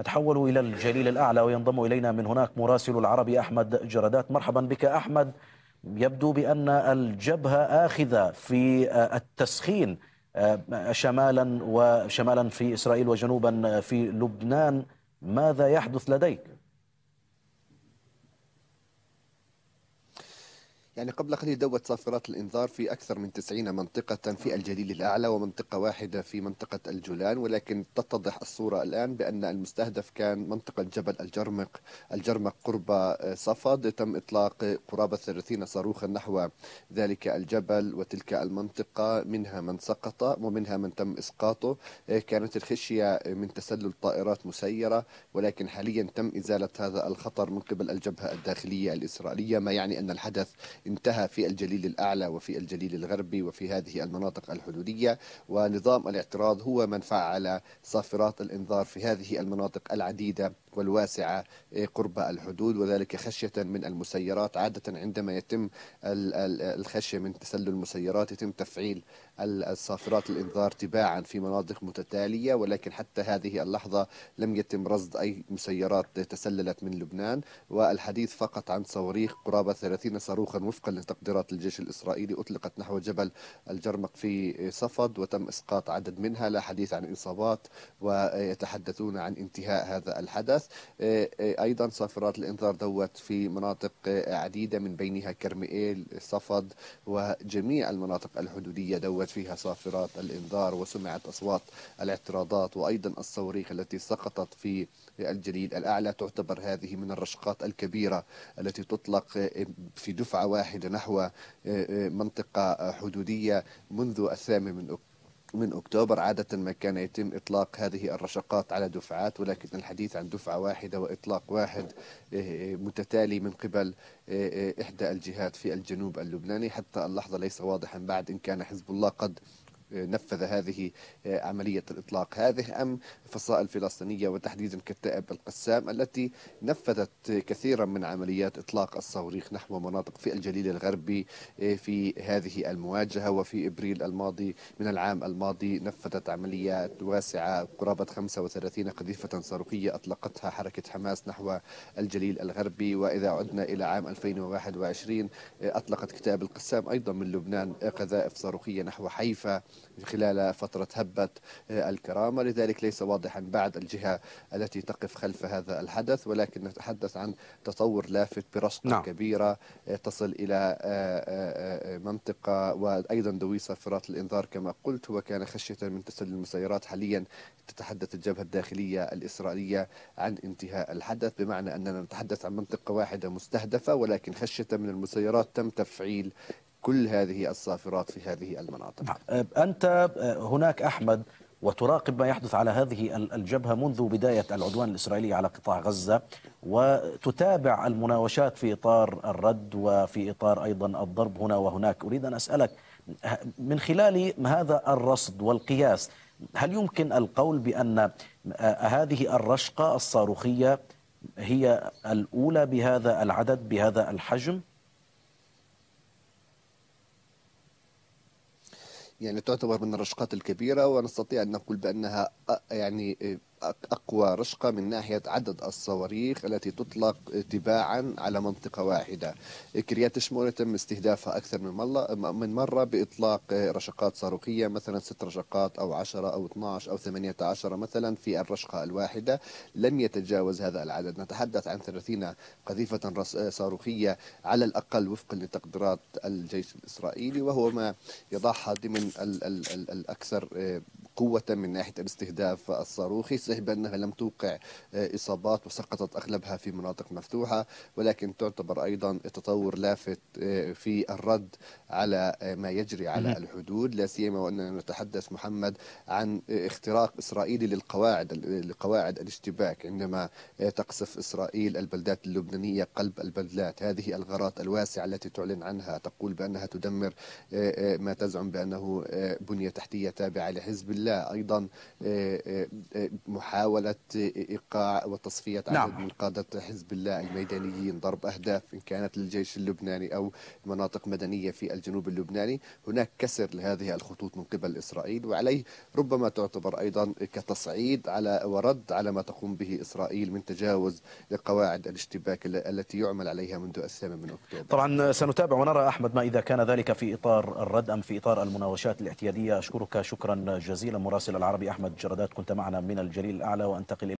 نتحول إلى الجليل الأعلى وينضم إلينا من هناك مراسل العربي أحمد جردات مرحبا بك أحمد يبدو بأن الجبهة آخذة في آه، التسخين آه، شمالا وشمالا في إسرائيل وجنوبا آه، في لبنان ماذا يحدث لديك؟ يعني قبل قليل دوت صافرات الانذار في اكثر من 90 منطقه في نعم. الجليل الاعلى ومنطقه واحده في منطقه الجولان ولكن تتضح الصوره الان بان المستهدف كان منطقه جبل الجرمق الجرمق قرب آه، صفد تم اطلاق قرابه 30 صاروخا نحو ذلك الجبل وتلك المنطقه منها من سقط ومنها من تم اسقاطه آه، كانت الخشيه من تسلل طائرات مسيره ولكن حاليا تم ازاله هذا الخطر من قبل الجبهه الداخليه الاسرائيليه ما يعني ان الحدث انتهى في الجليل الأعلى وفي الجليل الغربي وفي هذه المناطق الحدودية ونظام الاعتراض هو من فعل صافرات الإنذار في هذه المناطق العديدة والواسعة إيه، قرب الحدود وذلك خشية من المسيرات عادة عندما يتم الخشية من تسلل المسيرات يتم تفعيل الصافرات الإنذار تباعا في مناطق متتالية ولكن حتى هذه اللحظة لم يتم رصد أي مسيرات تسللت من لبنان والحديث فقط عن صواريخ قرابة 30 صاروخا وفقا لتقديرات الجيش الإسرائيلي أطلقت نحو جبل الجرمق في صفد وتم إسقاط عدد منها لا حديث عن إصابات ويتحدثون عن انتهاء هذا الحدث إيه، إيه، أيضا صافرات الإنذار دوت في مناطق إيه، عديدة من بينها كرمئيل صفد وجميع المناطق الحدودية دوت فيها صافرات الإنذار وسمعت أصوات الاعتراضات وأيضا الصواريخ التي سقطت في الجليد الأعلى تعتبر هذه من الرشقات الكبيرة التي تطلق في دفعة واحدة واحدة نحو آه، آه، منطقه حدوديه منذ الثامن من أكتوبر من أكتوبر عادة ما كان يتم إطلاق هذه الرشقات على دفعات ولكن الحديث عن دفعة واحدة وإطلاق واحد آه، متتالي من قبل إحدى الجهات في الجنوب اللبناني حتى اللحظة ليس واضحا بعد إن كان حزب الله قد نفذ هذه آه، عملية الإطلاق هذه أم فصائل فلسطينية وتحديدا كتائب القسام التي نفذت كثيرا من عمليات إطلاق الصواريخ نحو مناطق في الجليل الغربي آه، في هذه المواجهة وفي إبريل الماضي من العام الماضي نفذت عمليات واسعة قرابة 35 قذيفة صاروخية أطلقتها حركة حماس نحو الجليل الغربي وإذا عدنا إلى عام 2021 آه، أطلقت كتاب القسام أيضا من لبنان قذائف صاروخية نحو حيفا خلال فترة هبة آه، الكرامة لذلك ليس واضحا بعد الجهة التي تقف خلف هذا الحدث ولكن نتحدث عن تطور لافت برشقة نعم. كبيرة آه، تصل إلى آه، منطقة وأيضا دويسة فرات الإنذار كما قلت وكان خشية من تسلل المسيرات حاليا تتحدث الجبهة الداخلية الإسرائيلية عن انتهاء الحدث بمعنى أننا نتحدث عن منطقة واحدة مستهدفة ولكن خشية من المسيرات تم تفعيل كل هذه الصافرات في هذه المناطق نعم. أنت أه، هناك أحمد وتراقب ما يحدث على هذه الجبهة منذ بداية العدوان الإسرائيلي على قطاع غزة وتتابع المناوشات في إطار الرد وفي إطار أيضا الضرب هنا وهناك أريد أن أسألك من خلال هذا الرصد والقياس هل يمكن القول بأن أه، هذه الرشقة الصاروخية هي الأولى بهذا العدد بهذا الحجم؟ يعني تعتبر من الرشقات الكبيرة ونستطيع أن نقول بأنها آه، يعني آه، أقوى رشقة من ناحية عدد الصواريخ التي تطلق تباعا على منطقة واحدة كريات تشمول تم استهدافها أكثر من مرة بإطلاق رشقات صاروخية مثلا ست رشقات أو عشرة أو 12 أو 18 مثلا في الرشقة الواحدة لم يتجاوز هذا العدد نتحدث عن 30 قذيفة صاروخية على الأقل وفقا لتقديرات الجيش الإسرائيلي وهو ما يضعها ضمن الأكثر قوة من ناحية الاستهداف الصاروخي صحيح بأنها لم توقع آه، إصابات وسقطت أغلبها في مناطق مفتوحة ولكن تعتبر أيضا تطور لافت آه، في الرد على آه، ما يجري على الحدود لا سيما وأننا نتحدث محمد عن اختراق إسرائيلي للقواعد لقواعد الاشتباك عندما تقصف إسرائيل البلدات اللبنانية قلب البلدات هذه الغارات الواسعة التي تعلن عنها تقول بأنها تدمر ما تزعم بأنه بنية تحتية تابعة لحزب الله الله ايضا آه، آه، آه، محاوله ايقاع وتصفيه عدد نعم. من قاده حزب الله الميدانيين ضرب اهداف ان كانت للجيش اللبناني او مناطق مدنيه في الجنوب اللبناني هناك كسر لهذه الخطوط من قبل اسرائيل وعليه ربما تعتبر ايضا كتصعيد على ورد على ما تقوم به اسرائيل من تجاوز لقواعد الاشتباك التي يعمل عليها منذ الثامن من اكتوبر. طبعا سنتابع ونرى احمد ما اذا كان ذلك في اطار الرد ام في اطار المناوشات الاعتياديه اشكرك شكرا جزيلا مراسل العربي أحمد جردات كنت معنا من الجليل الأعلى وأنتقل